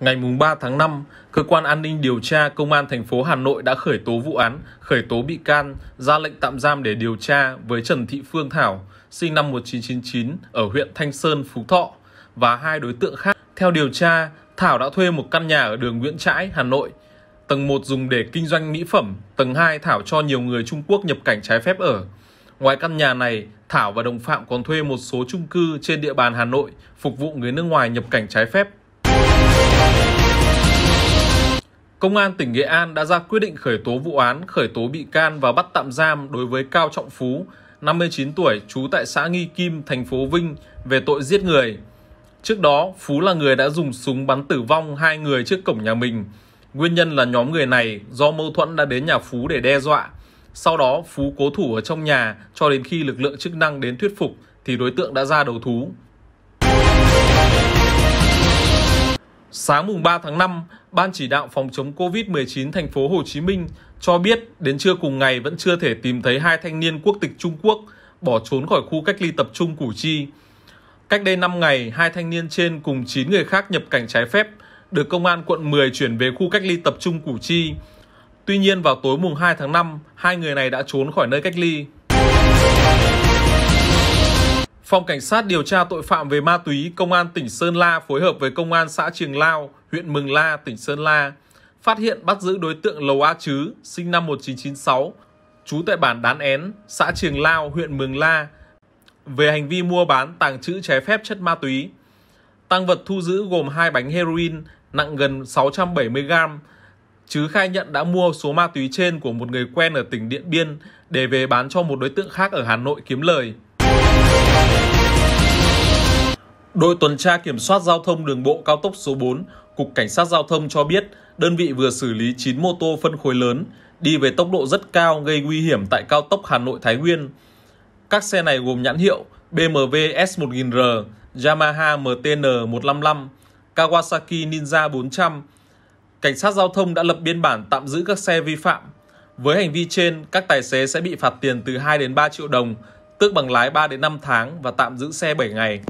Ngày 3 tháng 5, Cơ quan An ninh điều tra Công an thành phố Hà Nội đã khởi tố vụ án, khởi tố bị can, ra lệnh tạm giam để điều tra với Trần Thị Phương Thảo, sinh năm 1999 ở huyện Thanh Sơn, Phú Thọ và hai đối tượng khác. Theo điều tra, Thảo đã thuê một căn nhà ở đường Nguyễn Trãi, Hà Nội. Tầng 1 dùng để kinh doanh mỹ phẩm, tầng 2 Thảo cho nhiều người Trung Quốc nhập cảnh trái phép ở. Ngoài căn nhà này, Thảo và đồng phạm còn thuê một số chung cư trên địa bàn Hà Nội phục vụ người nước ngoài nhập cảnh trái phép Công an tỉnh Nghệ An đã ra quyết định khởi tố vụ án, khởi tố bị can và bắt tạm giam đối với Cao Trọng Phú, 59 tuổi, trú tại xã Nghi Kim, thành phố Vinh về tội giết người. Trước đó, Phú là người đã dùng súng bắn tử vong hai người trước cổng nhà mình. Nguyên nhân là nhóm người này do mâu thuẫn đã đến nhà Phú để đe dọa. Sau đó, Phú cố thủ ở trong nhà cho đến khi lực lượng chức năng đến thuyết phục thì đối tượng đã ra đầu thú. Sáng mùng 3 tháng 5, Ban chỉ đạo phòng chống COVID-19 thành phố Hồ Chí Minh cho biết đến trưa cùng ngày vẫn chưa thể tìm thấy hai thanh niên quốc tịch Trung Quốc bỏ trốn khỏi khu cách ly tập trung Củ Chi. Cách đây 5 ngày, hai thanh niên trên cùng 9 người khác nhập cảnh trái phép được công an quận 10 chuyển về khu cách ly tập trung Củ Chi. Tuy nhiên vào tối mùng 2 tháng 5, hai người này đã trốn khỏi nơi cách ly. Phòng Cảnh sát điều tra tội phạm về ma túy Công an tỉnh Sơn La phối hợp với Công an xã Trường Lao, huyện Mường La, tỉnh Sơn La phát hiện bắt giữ đối tượng Lầu A Chứ, sinh năm 1996, trú tại bản Đán Én, xã Trường Lao, huyện Mường La, về hành vi mua bán tàng trữ trái phép chất ma túy. Tăng vật thu giữ gồm hai bánh heroin nặng gần 670 gram. Chứ khai nhận đã mua số ma túy trên của một người quen ở tỉnh Điện Biên để về bán cho một đối tượng khác ở Hà Nội kiếm lời. Đội tuần tra kiểm soát giao thông đường bộ cao tốc số 4, Cục Cảnh sát Giao thông cho biết đơn vị vừa xử lý 9 mô tô phân khối lớn đi về tốc độ rất cao gây nguy hiểm tại cao tốc Hà Nội Thái Nguyên. Các xe này gồm nhãn hiệu BMW S1000R, Yamaha MTN155, Kawasaki Ninja 400. Cảnh sát giao thông đã lập biên bản tạm giữ các xe vi phạm. Với hành vi trên, các tài xế sẽ bị phạt tiền từ 2 đến 3 triệu đồng, tước bằng lái 3 đến 5 tháng và tạm giữ xe 7 ngày.